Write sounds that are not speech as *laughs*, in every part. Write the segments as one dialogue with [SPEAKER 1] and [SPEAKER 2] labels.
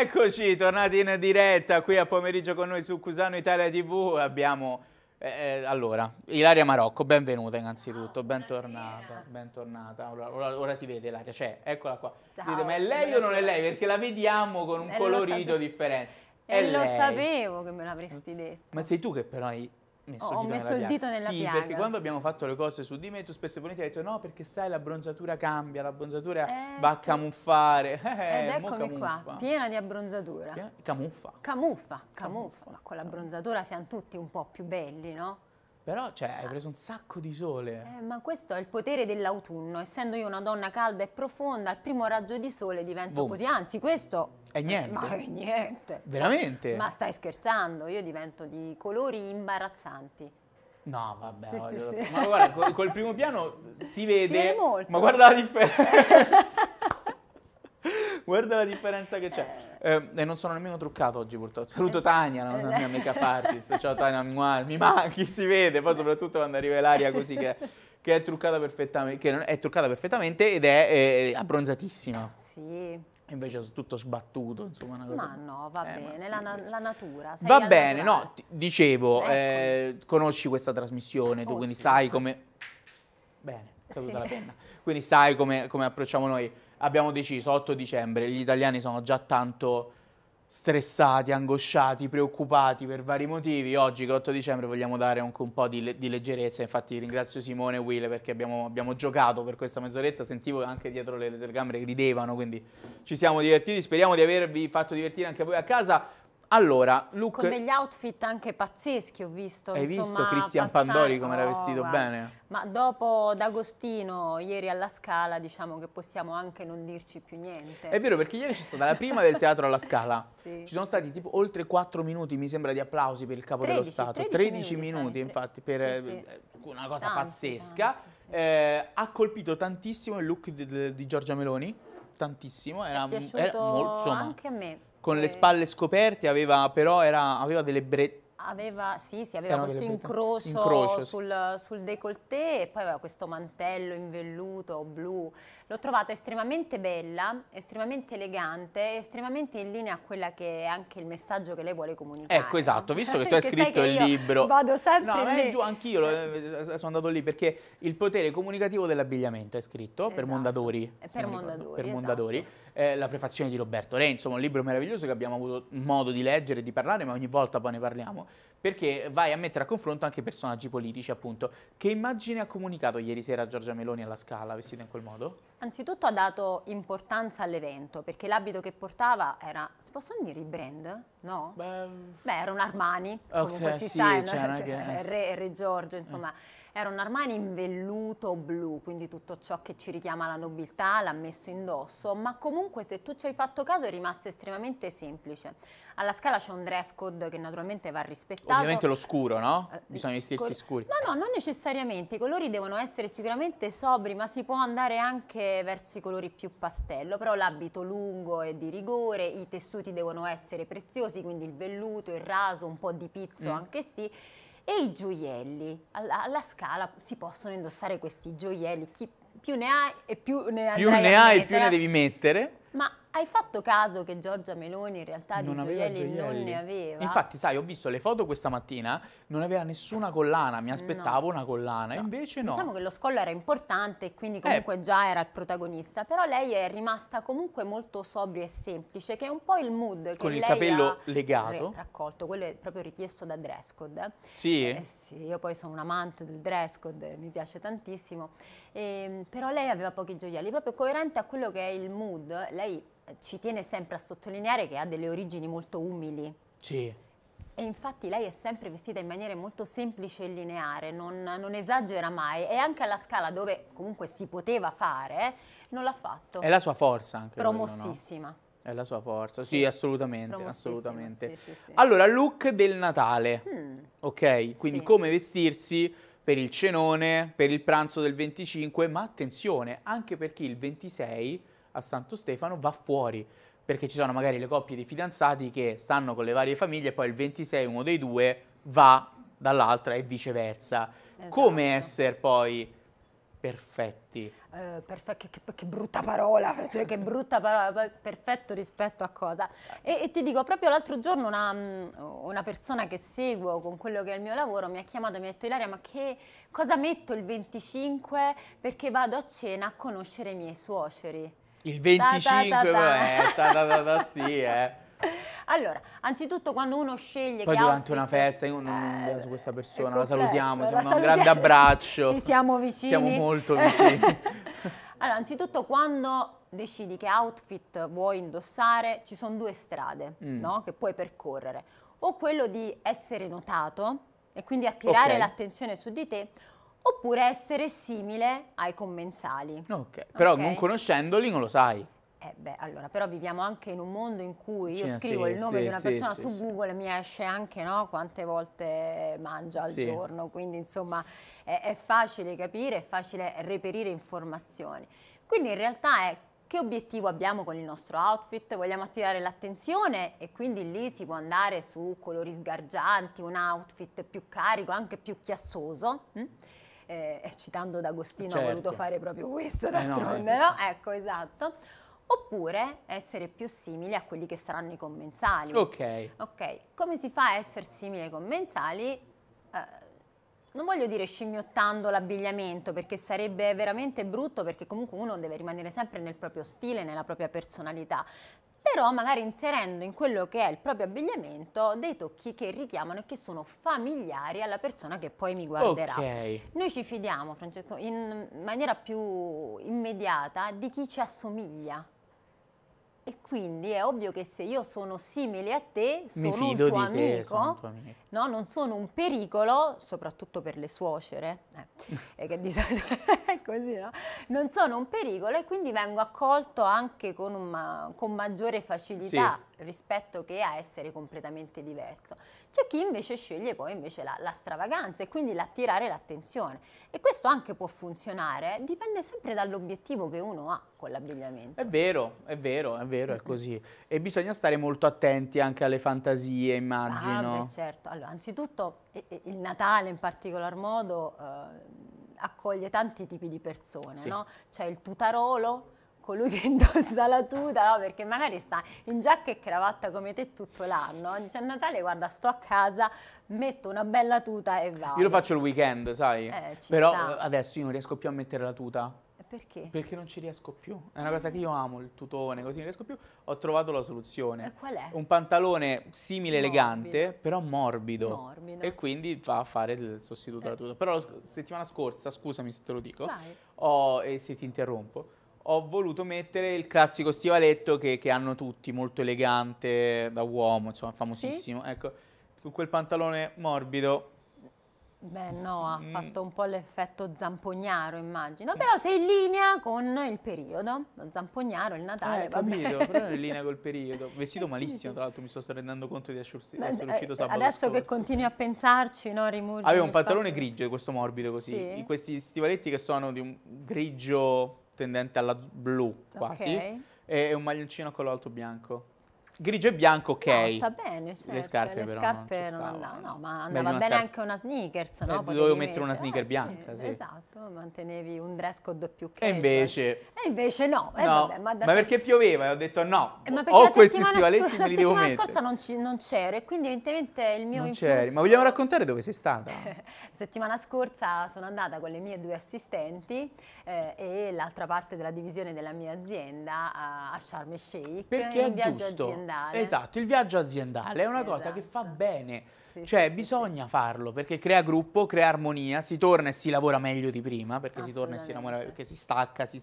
[SPEAKER 1] Eccoci, tornati in diretta qui a pomeriggio con noi su Cusano Italia TV. Abbiamo, eh, eh, allora, Ilaria Marocco, benvenuta innanzitutto, bentornata, bentornata. Ora, ora, ora si vede Ilaria, c'è, cioè, eccola qua. Ciao, Dite, ma è lei o non è lei? Perché la vediamo con un eh, colorito differente. E eh, è lo sapevo
[SPEAKER 2] che me l'avresti detto.
[SPEAKER 1] Ma sei tu che però hai messo, ho il, dito messo il dito nella sì, piaga. perché quando abbiamo fatto le cose su di me, tu spesso e volentieri hai detto no, perché sai, l'abbronzatura cambia, l'abbronzatura eh, va sì. a camuffare. *laughs* Eh, Ed eccomi qua, piena
[SPEAKER 2] di abbronzatura. Camuffa. Camuffa, camuffa. camuffa. Ma con l'abbronzatura siamo tutti un po' più belli, no?
[SPEAKER 1] Però, cioè, hai ah. preso un sacco di sole.
[SPEAKER 2] Eh, ma questo è il potere dell'autunno. Essendo io una donna calda e profonda, al primo raggio di sole divento Boom. così. Anzi, questo... È niente. Ma è niente. Veramente? Ma stai scherzando, io divento di colori imbarazzanti.
[SPEAKER 1] No, vabbè, sì, sì, sì. ma guarda, col, col, primo piano si vede, si vede molto. ma guarda la differenza. *laughs* Guarda la differenza che c'è. Eh, ehm, e non sono nemmeno truccato oggi purtroppo. Saluto Tania, la eh. mia make artist. Ciao Tania, mi manchi, si vede. Poi soprattutto quando arriva l'aria così che, che, è, truccata che è, truccata perfettamente, ed è, è abbronzatissima. Sì. Invece è tutto sbattuto, insomma, una cosa. Ma
[SPEAKER 2] no, va eh, bene, la, na la, natura. va bene, naturale. no,
[SPEAKER 1] dicevo, ecco. eh, conosci questa trasmissione, oh, quindi sì. sai come... Bene, è caduta sì. la penna. Quindi sai come, come approcciamo noi abbiamo deciso 8 dicembre, gli italiani sono già tanto stressati, angosciati, preoccupati per vari motivi. Oggi che 8 dicembre vogliamo dare anche un po' di, le di leggerezza, infatti ringrazio Simone e Will perché abbiamo, abbiamo giocato per questa mezz'oretta, sentivo anche dietro le telecamere ridevano, quindi ci siamo divertiti, speriamo di avervi fatto divertire anche voi a casa. Allora, look... Con degli
[SPEAKER 2] outfit anche pazzeschi ho visto. Hai insomma, visto Cristian Pandori come era vestito guarda. bene? Ma dopo D'Agostino, ieri alla Scala, diciamo che possiamo anche non dirci più niente. È vero,
[SPEAKER 1] perché ieri c'è stata la prima del teatro alla Scala. *laughs* Sì. Ci sono stati tipo oltre 4 minuti, mi sembra, di applausi per il Capo 13, dello Stato. 13, 13 minuti, minuti infatti, per sì, eh, sì. una cosa tanti, pazzesca. Tanti, eh, ha colpito tantissimo il look di, di Giorgia Meloni, tantissimo. Era, è piaciuto era molto, insomma, anche a me con le eh. spalle scoperte, aveva però era, aveva delle brette
[SPEAKER 2] aveva, sì, sì, aveva questo incrocio, incrocio sul, sul, décolleté e poi aveva questo mantello in velluto blu. L'ho trovata estremamente bella, estremamente elegante, estremamente in linea a quella che è anche il messaggio che lei vuole comunicare. Ecco, esatto, visto che *laughs* tu hai scritto il libro. Vado sempre no, lì. giù, anch'io
[SPEAKER 1] eh, sono andato lì perché il potere comunicativo dell'abbigliamento è scritto esatto. Eh, per Mondadori. Per Mondadori, Per esatto. Mondadori. Eh, la prefazione di Roberto Re, insomma un libro meraviglioso che abbiamo avuto modo di leggere e di parlare, ma ogni volta poi ne parliamo, perché vai a mettere a confronto anche personaggi politici, appunto. Che immagine ha comunicato ieri sera Giorgia Meloni alla Scala, vestita in quel modo?
[SPEAKER 2] Anzitutto ha dato importanza all'evento, perché l'abito che portava era, si possono dire i brand? No? Beh, Beh era un Armani, okay, comunque si sì, sa, no? *laughs* Re, Re Giorgio, insomma... Eh era un armani in velluto blu, quindi tutto ciò che ci richiama la nobiltà l'ha messo indosso, ma comunque se tu ci hai fatto caso è rimasto estremamente semplice. Alla scala c'è un dress code che naturalmente va rispettato. Ovviamente lo
[SPEAKER 1] scuro, no? Eh, Bisogna vestirsi Col scuri.
[SPEAKER 2] Ma no, non necessariamente, i colori devono essere sicuramente sobri, ma si può andare anche verso i colori più pastello, però l'abito lungo è di rigore, i tessuti devono essere preziosi, quindi il velluto, il raso, un po' di pizzo mm. anche sì e i gioielli, alla, alla scala si possono indossare questi gioielli, chi più ne hai e più ne, più ne hai, e più ne devi
[SPEAKER 1] mettere.
[SPEAKER 2] Ma hai fatto caso che Giorgia Meloni in realtà non di gioielli, gioielli, non ne aveva? Infatti,
[SPEAKER 1] sai, ho visto le foto questa mattina, non aveva nessuna collana, mi aspettavo no. una collana, no. invece no. Diciamo
[SPEAKER 2] che lo scollo era importante e quindi eh. comunque eh. già era il protagonista, però lei è rimasta comunque molto sobria e semplice, che è un po' il mood che Con il capello
[SPEAKER 1] legato.
[SPEAKER 2] raccolto, quello è proprio richiesto da dress code. Sì? Eh, sì, io poi sono un amante del dress code, mi piace tantissimo. Eh, però lei aveva pochi gioielli, proprio coerente a quello che è il mood. Lei ci tiene sempre a sottolineare che ha delle origini molto umili. Sì. E infatti lei è sempre vestita in maniera molto semplice e lineare, non, non, esagera mai e anche alla scala dove comunque si poteva fare, non l'ha fatto. È la sua
[SPEAKER 1] forza anche. Promossissima. Quello, no? È la sua forza, sì, sì assolutamente, assolutamente. Sì, sì, allora, look del Natale, mm. ok? Quindi come vestirsi per il cenone, per il pranzo del 25, ma attenzione, anche perché il 26 a Santo Stefano va fuori perché ci sono magari le coppie di fidanzati che stanno con le varie famiglie e poi il 26 uno dei due va dall'altra e viceversa. Esatto. Come essere poi perfetti?
[SPEAKER 2] Eh, perfe che, che, che, brutta parola, cioè che brutta parola, perfetto rispetto a cosa. E, e ti dico, proprio l'altro giorno una, mm, una, persona che seguo con quello che è il mio lavoro mi ha chiamato e mi ha detto Ilaria, ma che cosa metto il 25 perché vado a cena a conoscere i miei suoceri?
[SPEAKER 1] Il 25, è ta, da, ta. ta sì, eh. *laughs*
[SPEAKER 2] Allora, anzitutto quando uno sceglie Poi durante outfit, una festa,
[SPEAKER 1] io non eh, su questa persona, complesso, la salutiamo, la salutiamo, un grande abbraccio. Ti siamo vicini. Siamo molto *laughs*
[SPEAKER 2] vicini. allora, anzitutto quando decidi che outfit vuoi indossare, ci sono due strade mm. no? che puoi percorrere. O quello di essere notato e quindi attirare okay. l'attenzione su di te, oppure essere simile ai commensali. Ok, però okay. non
[SPEAKER 1] conoscendoli non lo sai.
[SPEAKER 2] Eh beh, allora, però viviamo anche in un mondo in cui io Cina, scrivo sì, il nome sì, di una persona sì, su Google e mi esce anche no, quante volte mangia al giorno, quindi insomma è, è, facile capire, è facile reperire informazioni. Quindi in realtà è che obiettivo abbiamo con il nostro outfit, vogliamo attirare l'attenzione e quindi lì si può andare su colori sgargianti, un outfit più carico, anche più chiassoso. Hm? Eh, eh, citando D'Agostino certo. ha voluto certo. fare proprio questo eh, d'altronde, eh no, no? Ecco, esatto oppure essere più simili a quelli che saranno i commensali. Ok. Ok, come si fa a essere simili ai commensali? Eh, non voglio dire scimmiottando l'abbigliamento perché sarebbe veramente brutto perché comunque uno deve rimanere sempre nel proprio stile, nella propria personalità, però magari inserendo in quello che è il proprio abbigliamento dei tocchi che richiamano e che sono familiari alla persona che poi mi guarderà. Okay. Noi ci fidiamo, Francesco, in maniera più immediata di chi ci assomiglia. E quindi è ovvio che se io sono simile a te, sono un, tuo amico, te, sono un tuo amico, no? non sono un pericolo, soprattutto per le suocere, eh, *laughs* che di solito così, no? non sono un pericolo e quindi vengo accolto anche con, una, con maggiore facilità sì. rispetto che a essere completamente diverso. C'è chi invece sceglie poi invece la, la stravaganza e quindi l'attirare l'attenzione e questo anche può funzionare, dipende sempre dall'obiettivo che uno ha con l'abbigliamento. È
[SPEAKER 1] vero, è vero, è vero, è così. E bisogna stare molto attenti anche alle fantasie, immagino. Ah, beh,
[SPEAKER 2] certo. Allora, anzitutto il Natale in particolar modo... Eh, accoglie tanti tipi di persone, sì. no? C'è il tutarolo, colui che *laughs* indossa la tuta, no? perché magari sta in giacca e cravatta come te tutto l'anno. Dice a Natale, guarda, sto a casa, metto una bella tuta e vado. Io lo faccio
[SPEAKER 1] il weekend, sai? Eh, Però sta. adesso io non riesco più a mettere la tuta perché? Perché non ci riesco più. È una cosa che io amo, il tutone, così non riesco più. Ho trovato la soluzione. E qual è? Un pantalone simile morbido. elegante, però morbido. morbido. E quindi va a fare il sostituto alla eh. tuta. Però la settimana scorsa, scusami se te lo dico, ho, e se ti interrompo, ho voluto mettere il classico stivaletto che, che hanno tutti, molto elegante, da uomo, insomma, famosissimo. Sì? Ecco, con quel pantalone morbido
[SPEAKER 2] Beh no, ha mm. fatto un po' l'effetto zampognaro immagino, mm. però sei in linea con il periodo, lo zampognaro, il Natale, eh, va capito, però è
[SPEAKER 1] in linea col periodo, *laughs* vestito malissimo tra l'altro mi sto rendendo conto di essere, essere eh, uscito sabato Adesso scorso. che
[SPEAKER 2] continui a pensarci, no Rimurgi? Avevo un pantalone fatto...
[SPEAKER 1] grigio, questo morbido così, sì. questi stivaletti che sono di un grigio tendente alla blu quasi, okay. e un maglioncino a con alto bianco grigio e bianco, ok. No, sta bene, certo. Le scarpe, Le scarpe non, non andavano, no, ma andava bene scarpe... anche
[SPEAKER 2] una sneakers, eh, no? dovevo mettere una sneaker eh, bianca, sì, sì. Esatto, mantenevi un dress code più che. E invece? E invece no, eh, no. Vabbè, ma, ma, perché
[SPEAKER 1] pioveva e ho detto no,
[SPEAKER 2] eh, ho questi stivaletti, me li devo mettere. La settimana scorsa non, c'ero e quindi evidentemente il mio non influsso...
[SPEAKER 1] ma vogliamo raccontare dove sei stata? La
[SPEAKER 2] *laughs* settimana scorsa sono andata con le mie due assistenti eh, e l'altra parte della divisione della mia azienda a Sharm el Sheikh. Perché è giusto? Aziendale aziendale.
[SPEAKER 1] Esatto, il viaggio aziendale è una esatto. cosa che fa esatto. bene. Sì, cioè sì, bisogna sì. farlo perché crea gruppo, crea armonia, si torna e si lavora meglio di prima perché si torna e si lavora perché si stacca, si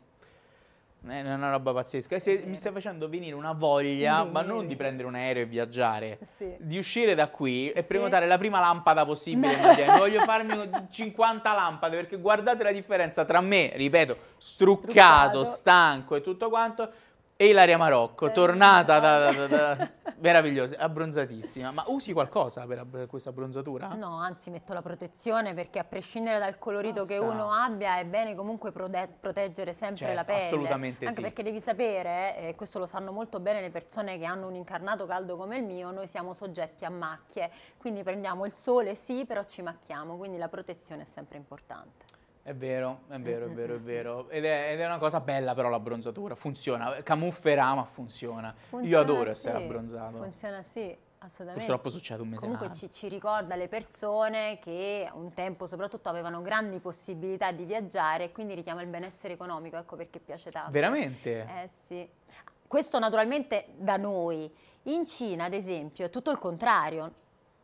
[SPEAKER 1] è una roba pazzesca. Se mi stai facendo venire una voglia, Dimmi. ma non di prendere un aereo e viaggiare, sì. di uscire da qui e sì. prenotare la prima lampada possibile. Voglio farmi 50 *laughs* lampade perché guardate la differenza tra me, ripeto, struccato, struccato, stanco e tutto quanto, e Ilaria Marocco, tornata da, da, da, *laughs* meravigliosa, abbronzatissima. Ma usi qualcosa per, per questa abbronzatura?
[SPEAKER 2] No, anzi metto la protezione perché a prescindere dal colorito Nossa. che uno abbia è bene comunque proteggere sempre certo, la pelle. Assolutamente Anche sì. perché devi sapere, eh, e questo lo sanno molto bene le persone che hanno un incarnato caldo come il mio, noi siamo soggetti a macchie, quindi prendiamo il sole sì, però ci macchiamo, quindi la protezione è sempre importante.
[SPEAKER 1] È vero, è vero, è vero, è *laughs* vero. Ed è, ed è una cosa bella però l'abbronzatura, funziona, camufferà ma funziona. funziona Io adoro sì. essere abbronzato. Funziona
[SPEAKER 2] sì, assolutamente. Purtroppo succede un mese Comunque ci, ci, ricorda le persone che un tempo soprattutto avevano grandi possibilità di viaggiare e quindi richiama il benessere economico, ecco perché piace tanto. Veramente? Eh sì. Questo naturalmente da noi. In Cina, ad esempio, è tutto il contrario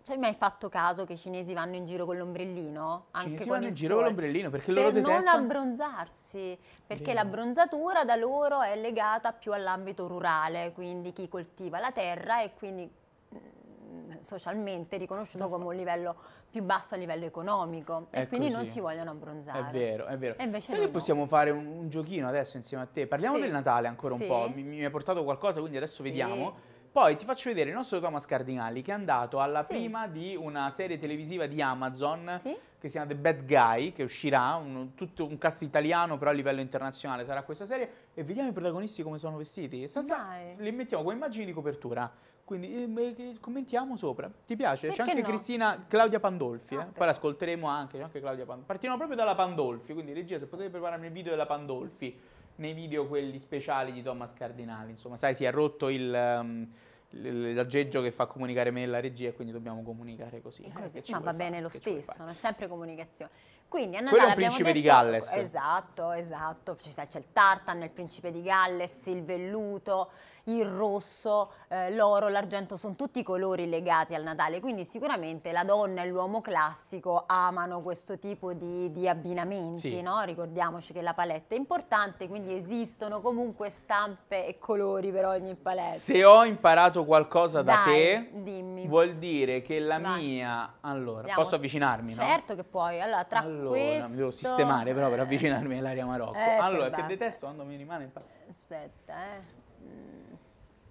[SPEAKER 2] cioè, hai mai fatto caso che i cinesi vanno in giro con l'ombrellino? Anche cinesi con vanno in giro con
[SPEAKER 1] l'ombrellino perché per loro detestano... Per
[SPEAKER 2] non abbronzarsi, perché Bene. l'abbronzatura da loro è legata più all'ambito rurale, quindi chi coltiva la terra e quindi mm, socialmente riconosciuto come un livello più basso a livello economico è e quindi così. non si vogliono abbronzare. È vero,
[SPEAKER 1] è vero. E invece possiamo no. fare un, un, giochino adesso insieme a te. Parliamo sì. del Natale ancora sì. un po'. Mi, mi hai portato qualcosa, quindi adesso sì. vediamo. Poi ti faccio vedere il nostro Thomas Cardinali che è andato alla sì. prima di una serie televisiva di Amazon sì. che si chiama The Bad Guy, che uscirà, un, tutto un cast italiano però a livello internazionale sarà questa serie e vediamo i protagonisti come sono vestiti. Senza, li mettiamo come immagini di copertura, quindi eh, commentiamo sopra. Ti piace? C'è anche no? Cristina Claudia Pandolfi, eh? Ah, poi l'ascolteremo anche, c'è anche Claudia Pandolfi. Partiamo proprio dalla Pandolfi, quindi regia se potete prepararmi il video della Pandolfi nei video quelli speciali di Thomas Cardinali. Insomma, sai, si è rotto il... Um, l'aggeggio che fa comunicare me e la regia e quindi dobbiamo comunicare così. Eh, ma va
[SPEAKER 2] bene fare, lo stesso, è sempre comunicazione. Quindi a Natale è un principe detto, di Galles. Esatto, esatto, c'è il tartan, il principe di Galles, il velluto, il rosso, eh, l'oro, l'argento, sono tutti colori legati al Natale, quindi sicuramente la donna e l'uomo classico amano questo tipo di, di abbinamenti, sì. no? ricordiamoci che la palette è importante, quindi esistono comunque stampe e colori per ogni palette. Se
[SPEAKER 1] ho imparato qualcosa da Dai, te, dimmi. vuol dire che la Vai. mia... Allora, Andiamo. posso avvicinarmi? Certo
[SPEAKER 2] no? che puoi, allora tra allora, questo... mi devo sistemare però
[SPEAKER 1] per avvicinarmi all'aria Marocco. Eh, allora, che, che
[SPEAKER 2] detesto quando mi rimane... Aspetta, eh... Mm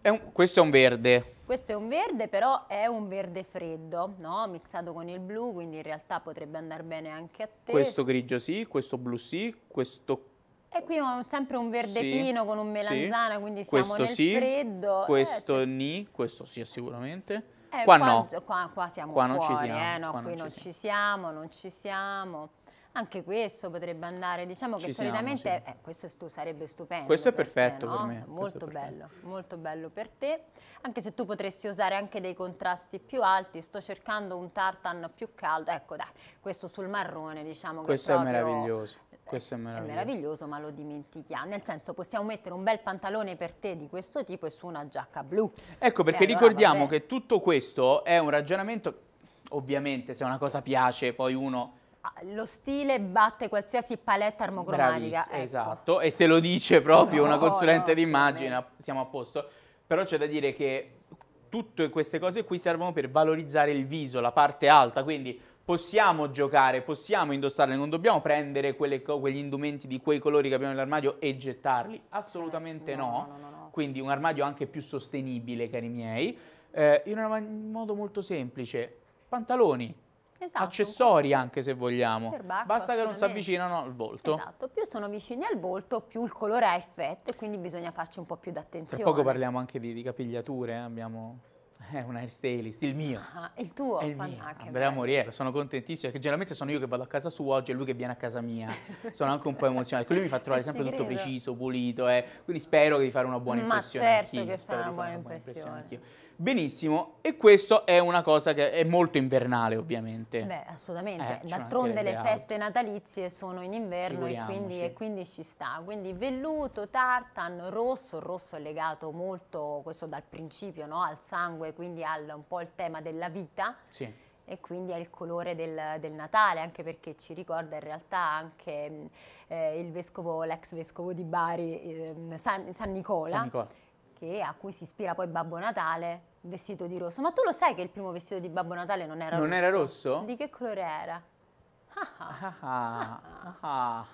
[SPEAKER 1] un, questo è un verde.
[SPEAKER 2] Questo è un verde, però è un verde freddo, no? mixato con il blu, quindi in realtà potrebbe andare bene anche a te. Questo
[SPEAKER 1] grigio sì, questo blu sì, questo...
[SPEAKER 2] E qui ho sempre un verde sì, pino con un melanzana, sì. quindi siamo questo nel sì, freddo. Eh, questo
[SPEAKER 1] eh, sì. ni, questo sì sicuramente. Eh, qua, qua, no. Qua, qua siamo qua fuori, non ci eh, siamo, eh, no, qui non ci non ci
[SPEAKER 2] siamo, non ci siamo anche questo potrebbe andare, diciamo che ci solitamente, eh, questo stu sarebbe stupendo. Questo è perfetto te, no? per me. Molto bello, molto bello per te, anche se tu potresti usare anche dei contrasti più alti, sto cercando un tartan più caldo, ecco dai, questo sul marrone diciamo questo che è proprio,
[SPEAKER 1] meraviglioso. Eh, questo è meraviglioso. è
[SPEAKER 2] meraviglioso. ma lo dimentichiamo. Nel senso, possiamo mettere un bel pantalone per te di questo tipo e su una giacca blu. Ecco, perché allora, ricordiamo vabbè. che
[SPEAKER 1] tutto questo è un ragionamento, ovviamente se una cosa piace poi uno
[SPEAKER 2] Ah, lo stile batte qualsiasi paletta armocromatica. Ecco.
[SPEAKER 1] Esatto, e se lo dice proprio no, una oh, consulente no, d'immagine siamo a posto. Però c'è da dire che tutte queste cose qui servono per valorizzare il viso, la parte alta, quindi possiamo giocare, possiamo indossarle, non dobbiamo prendere quelle, quegli indumenti di quei colori che abbiamo nell'armadio e gettarli, assolutamente no, no. no, no quindi un armadio anche più sostenibile, cari miei, eh, in un modo molto semplice, pantaloni,
[SPEAKER 2] esatto, accessori
[SPEAKER 1] anche se vogliamo, perbacco,
[SPEAKER 2] basta che non si avvicinano
[SPEAKER 1] al volto. Esatto,
[SPEAKER 2] più sono vicini al volto più il colore ha effetto e quindi bisogna farci un po' più d'attenzione. Tra poco parliamo
[SPEAKER 1] anche di, di capigliature, eh? abbiamo è eh, un hairstylist, il mio.
[SPEAKER 2] Ah, ah il tuo? È il Fan mio, ah, Andrea
[SPEAKER 1] Moriero, sono contentissimo, perché generalmente sono io che vado a casa sua, oggi è lui che viene a casa mia. *laughs* sono anche un po' emozionato, lui mi fa trovare eh, sempre tutto preciso, pulito, eh. quindi spero di fare una buona impressione. Ma certo che
[SPEAKER 2] fa una buona impressione. impressione
[SPEAKER 1] Benissimo, e questo è una cosa che è molto invernale ovviamente. Beh,
[SPEAKER 2] assolutamente, eh, d'altronde le feste natalizie sono in inverno e quindi, e quindi, ci sta. Quindi velluto, tartan, rosso, il rosso è legato molto, questo dal principio, no? al sangue, quindi ha un po' il tema della vita. Sì e quindi è il colore del, del, Natale, anche perché ci ricorda in realtà anche eh, l'ex vescovo di Bari, eh, San, San, Nicola, San Nicola. Che, a cui si ispira poi Babbo Natale, vestito di rosso. Ma tu lo sai che il primo vestito di Babbo Natale non era non rosso? Non era rosso? Di che colore era?
[SPEAKER 1] Ah, ah, ah,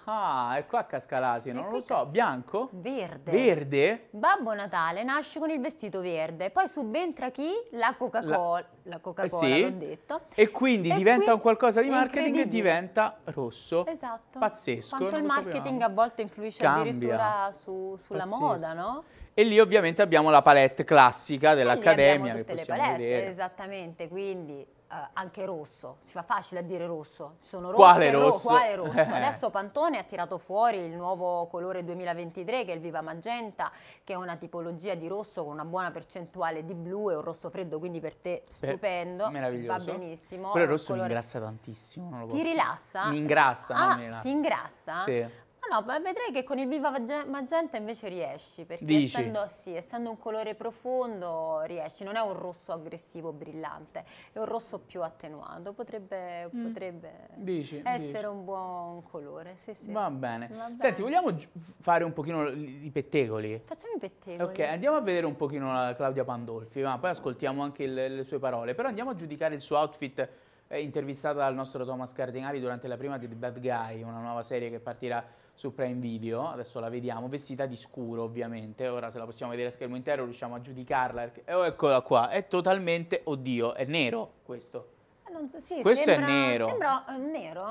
[SPEAKER 1] ah, e qua casca l'asino, non lo so, bianco? Verde. Verde?
[SPEAKER 2] Babbo Natale nasce con il vestito verde, poi subentra chi? La Coca-Cola, la, la Coca-Cola sì. l'ho detto. E quindi e diventa qui... un qualcosa di marketing e
[SPEAKER 1] diventa rosso.
[SPEAKER 2] Esatto. Pazzesco. Quanto il marketing a volte influisce Cambia. addirittura su, sulla Pazzesco. moda, no?
[SPEAKER 1] E lì ovviamente abbiamo la palette classica dell'Accademia che possiamo palette, vedere.
[SPEAKER 2] Esattamente, quindi eh, anche rosso, si fa facile a dire rosso, sono rosso, quale rosso? Ro- quale rosso? Adesso Pantone ha tirato fuori il nuovo colore 2023 che è il Viva Magenta, che è una tipologia di rosso con una buona percentuale di blu e un rosso freddo, quindi per te eh, stupendo, eh, va benissimo. Però il rosso colore... mi
[SPEAKER 1] ingrassa tantissimo, Ti rilassa? Mi ingrassa, ah, no, mi rilassa. ti
[SPEAKER 2] ingrassa? Sì no, vedrai che con il viva magenta invece riesci, perché essendo, sì, essendo un colore profondo riesci, non è un rosso aggressivo brillante, è un rosso più attenuato, potrebbe, mm. potrebbe
[SPEAKER 1] dici, essere dici.
[SPEAKER 2] un buon colore, sì, sì.
[SPEAKER 1] Va bene. Va bene. Senti, vogliamo fare un pochino i pettegoli?
[SPEAKER 2] Facciamo i pettegoli. Ok,
[SPEAKER 1] andiamo a vedere un pochino la Claudia Pandolfi, ma poi ascoltiamo anche le, le sue parole, però andiamo a giudicare il suo outfit eh, intervistata dal nostro Thomas Cardinali durante la prima di The Bad Guy, una nuova serie che partirà su Prime Video, adesso la vediamo, vestita di scuro ovviamente, ora se la possiamo vedere a schermo intero riusciamo a giudicarla, eh, oh, eccola qua, è totalmente, oddio, è nero questo.
[SPEAKER 2] Ah, sì, questo sembra, è nero. Sembra eh, nero,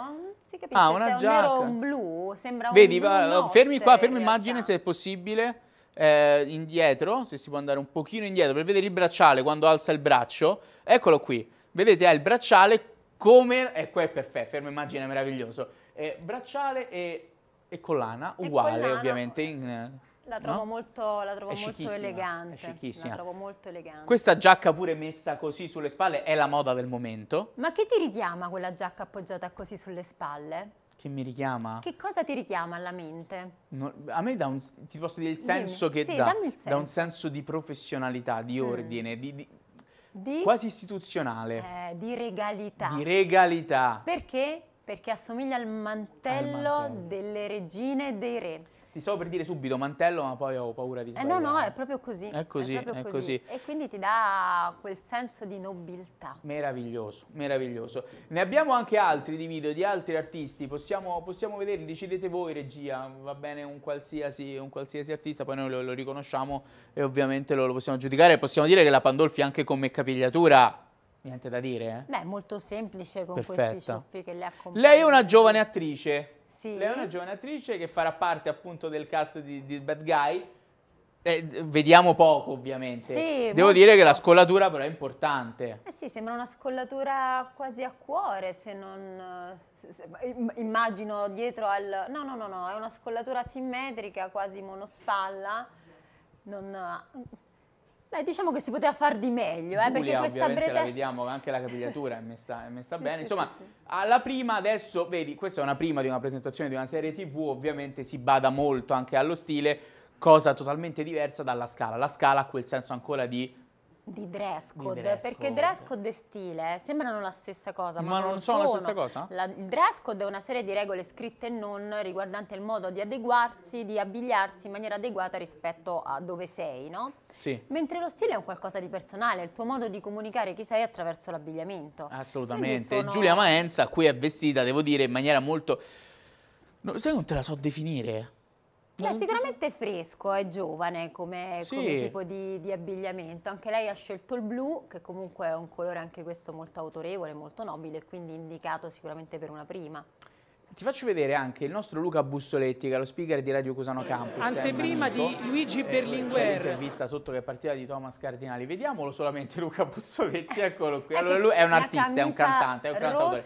[SPEAKER 2] si capisce ah, una se è nero o un blu, sembra Vedi, un Vedi, fermi qua, fermi
[SPEAKER 1] immagine se è possibile, eh, indietro, se si può andare un pochino indietro per vedere il bracciale quando alza il braccio, eccolo qui, vedete ha il bracciale come, ecco è perfetto, fermo immagine, meraviglioso, eh, bracciale e e collana uguale e collana, ovviamente in... La trovo, no?
[SPEAKER 2] molto, la trovo molto, elegante. La trovo molto elegante. Questa
[SPEAKER 1] giacca pure messa così sulle spalle è la moda del momento.
[SPEAKER 2] Ma che ti richiama quella giacca appoggiata così sulle spalle?
[SPEAKER 1] Che mi richiama?
[SPEAKER 2] Che cosa ti richiama alla mente?
[SPEAKER 1] No, a me dà un, ti posso dire il senso Dimmi. che sì, dà, senso. da un senso di professionalità, di mm. ordine, mm. di, di di, quasi istituzionale.
[SPEAKER 2] Eh, di regalità. Di
[SPEAKER 1] regalità.
[SPEAKER 2] Perché perché assomiglia al mantello, al mantello. delle regine e dei re.
[SPEAKER 1] Ti so per dire subito mantello, ma poi ho paura di sbagliare. Eh no, no,
[SPEAKER 2] è proprio così. È così, è, è così. così. E quindi ti dà quel senso di nobiltà.
[SPEAKER 1] Meraviglioso, meraviglioso. Ne abbiamo anche altri di video, di altri artisti. Possiamo, possiamo vederli, decidete voi regia, va bene un qualsiasi, un qualsiasi artista, poi noi lo, lo riconosciamo e ovviamente lo, lo possiamo giudicare. Possiamo dire che la Pandolfi anche come capigliatura Niente da dire? Eh?
[SPEAKER 2] Beh, molto semplice con Perfetta. questi ciuffi che le accompagnano.
[SPEAKER 1] Lei è una giovane attrice.
[SPEAKER 2] Sì. Lei è una giovane attrice che farà parte
[SPEAKER 1] appunto del cast di, di Bad Guy. Eh, vediamo poco ovviamente. Sì, Devo dire che la scollatura però è importante.
[SPEAKER 2] Eh sì, sembra una scollatura quasi a cuore, se non... Se, immagino dietro al... No, no, no, no, è una scollatura simmetrica, quasi monospalla. Non Beh, diciamo che si poteva far di meglio, eh, Giulia, perché questa breve... la
[SPEAKER 1] vediamo, anche la capigliatura è messa, è messa *laughs* sì, bene. Sì, Insomma, sì, alla prima adesso, vedi, questa è una prima di una presentazione di una serie TV, ovviamente si bada molto anche allo stile, cosa totalmente diversa dalla Scala. La Scala ha quel senso ancora di
[SPEAKER 2] di dress code, di dress code. perché dress code e stile sembrano la stessa cosa, ma, ma non, non, sono, la stessa cosa? La, il dress code è una serie di regole scritte e non riguardante il modo di adeguarsi, di abbigliarsi in maniera adeguata rispetto a dove sei, no? Sì. Mentre lo stile è un qualcosa di personale, è il tuo modo di comunicare chi sei attraverso l'abbigliamento. Assolutamente. Sono... Giulia
[SPEAKER 1] Maenza qui è vestita, devo dire, in maniera molto... No, sai non te la so definire?
[SPEAKER 2] Beh, sicuramente è fresco, è giovane come, sì. come tipo di, di, abbigliamento. Anche lei ha scelto il blu, che comunque è un colore anche questo molto autorevole, molto nobile, quindi indicato sicuramente per una prima.
[SPEAKER 1] Ti faccio vedere anche il nostro Luca Bussoletti, che è lo speaker di Radio Cusano Campus. Eh, Anteprima di Luigi eh, Berlinguer. Eh, l'intervista sotto che è partita di Thomas Cardinali. Vediamolo solamente *laughs* Luca Bussoletti, eh, eccolo qui. Ecco, allora lui è un artista, è un cantante, è un cantautore.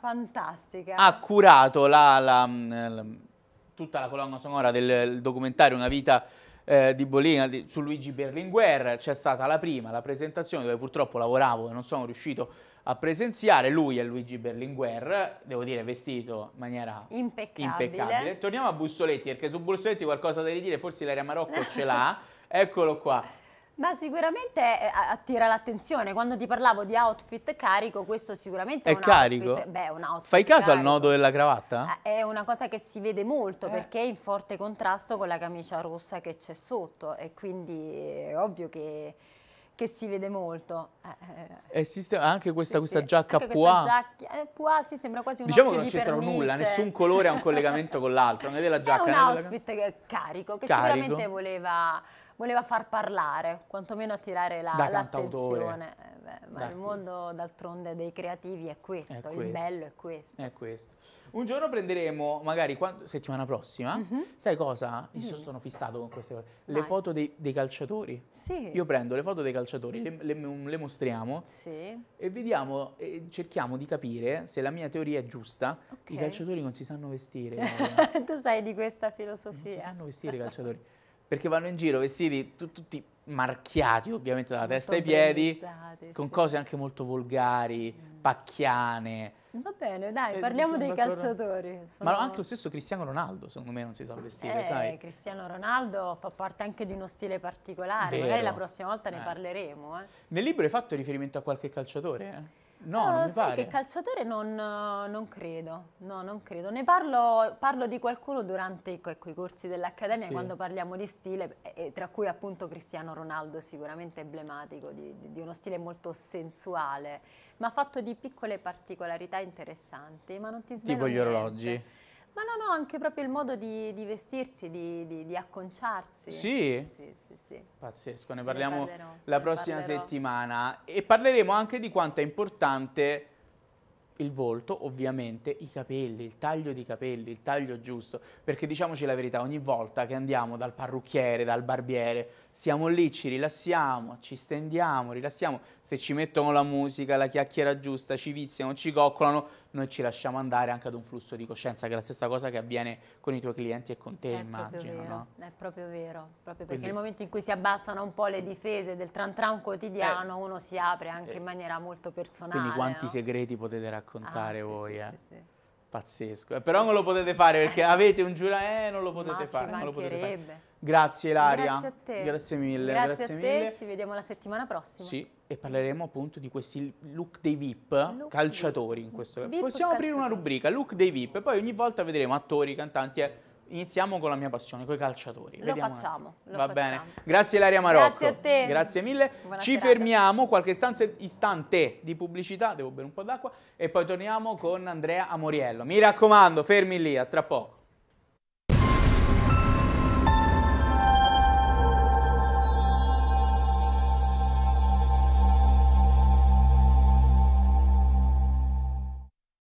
[SPEAKER 2] fantastica. Ha
[SPEAKER 1] curato la, la, mm, la tutta la colonna sonora del documentario Una vita eh, di Bolina di, su Luigi Berlinguer, c'è stata la prima, la presentazione dove purtroppo lavoravo e non sono riuscito a presenziare, lui è Luigi Berlinguer, devo dire vestito in maniera
[SPEAKER 2] impeccabile. impeccabile.
[SPEAKER 1] Torniamo a Bussoletti perché su Bussoletti qualcosa da ridire, forse l'area Marocco ce l'ha, *laughs* eccolo qua.
[SPEAKER 2] Ma sicuramente eh, attira l'attenzione. Quando ti parlavo di outfit carico, questo sicuramente è, è un carico. Outfit, beh, un outfit Fai
[SPEAKER 1] caso carico. al nodo della cravatta? Ah,
[SPEAKER 2] è una cosa che si vede molto eh. perché è in forte contrasto con la camicia rossa che c'è sotto e quindi è ovvio che, che si vede molto.
[SPEAKER 1] Eh, eh. anche questa, sì, questa giacca anche Pua.
[SPEAKER 2] Giacca, eh, Pua sì, sembra quasi un Diciamo che non c'entra nulla, nessun colore ha un
[SPEAKER 1] collegamento con l'altro, non è della *laughs* giacca. È un outfit
[SPEAKER 2] della... carico che carico. sicuramente voleva voleva far parlare, quantomeno attirare la, da l'attenzione. Eh, beh, ma il mondo d'altronde dei creativi è questo, è questo, il bello è questo.
[SPEAKER 1] È questo. Un giorno prenderemo, magari quando, settimana prossima, mm-hmm. sai cosa? Io mm-hmm. sono fissato con queste cose. Le foto dei, dei, calciatori. Sì. Io prendo le foto dei calciatori, le, le, mm, le mostriamo sì. e vediamo, e cerchiamo di capire se la mia teoria è giusta. Okay. I calciatori non si sanno vestire.
[SPEAKER 2] *laughs* tu sai di questa filosofia. Non si sanno
[SPEAKER 1] vestire i calciatori perché vanno in giro vestiti tu, tutti marchiati ovviamente dalla testa ai piedi, con sì. cose anche molto volgari, mm. pacchiane.
[SPEAKER 2] Va bene, dai, cioè, parliamo dei d'accordo. calciatori. Sono... Ma anche lo
[SPEAKER 1] stesso Cristiano Ronaldo, secondo me, non si sa vestire, eh, sai?
[SPEAKER 2] Cristiano Ronaldo fa parte anche di uno stile particolare, Vero. magari la prossima volta eh. ne parleremo. Eh.
[SPEAKER 1] Nel libro hai fatto riferimento a qualche calciatore? No, no sai pare. che
[SPEAKER 2] calciatore non, non, credo, no, non credo. Ne parlo, parlo di qualcuno durante i corsi dell'Accademia sì. quando parliamo di stile, tra cui appunto Cristiano Ronaldo, sicuramente emblematico di, di, uno stile molto sensuale, ma fatto di piccole particolarità interessanti, ma non ti svelo Tipo gli
[SPEAKER 1] orologi?
[SPEAKER 2] Ma no, no, anche proprio il modo di, di vestirsi, di, di, di, acconciarsi. Sì? Sì,
[SPEAKER 1] sì, sì. Pazzesco, ne parliamo ne parlerò, la prossima settimana. E parleremo anche di quanto è importante il volto, ovviamente, i capelli, il taglio di capelli, il taglio giusto. Perché diciamoci la verità, ogni volta che andiamo dal parrucchiere, dal barbiere, siamo lì, ci rilassiamo, ci stendiamo, rilassiamo, se ci mettono la musica, la chiacchiera giusta, ci viziano, ci coccolano, noi ci lasciamo andare anche ad un flusso di coscienza, che è la stessa cosa che avviene con i tuoi clienti e con te, è immagino. Proprio no?
[SPEAKER 2] È proprio vero, proprio perché Quindi, nel momento in cui si abbassano un po' le difese del tran tran quotidiano, eh, uno si apre anche eh, in maniera molto personale. Quindi quanti
[SPEAKER 1] no? segreti potete raccontare ah, voi? Sì, eh? sì, sì. Pazzesco, sì. Eh, però non lo potete fare perché *laughs* avete un giura, eh, non lo potete, Ma fare, non lo potete fare. Grazie Ilaria. Grazie a te. Grazie mille. Grazie, grazie a te, mille.
[SPEAKER 2] ci vediamo la settimana prossima.
[SPEAKER 1] Sì, e parleremo appunto di questi look dei VIP look calciatori in questo VIP Possiamo calciatori. aprire una rubrica, look dei VIP, e poi ogni volta vedremo attori, cantanti Eh. Iniziamo con la mia passione, con i calciatori. Lo Vediamo facciamo, lo Va facciamo. bene. Grazie Ilaria Marocco. Grazie a te. Grazie mille. Buona Ci serata. fermiamo qualche istante, istante di pubblicità, devo bere un po' d'acqua, e poi torniamo con Andrea Amoriello. Mi raccomando, fermi lì, a tra poco.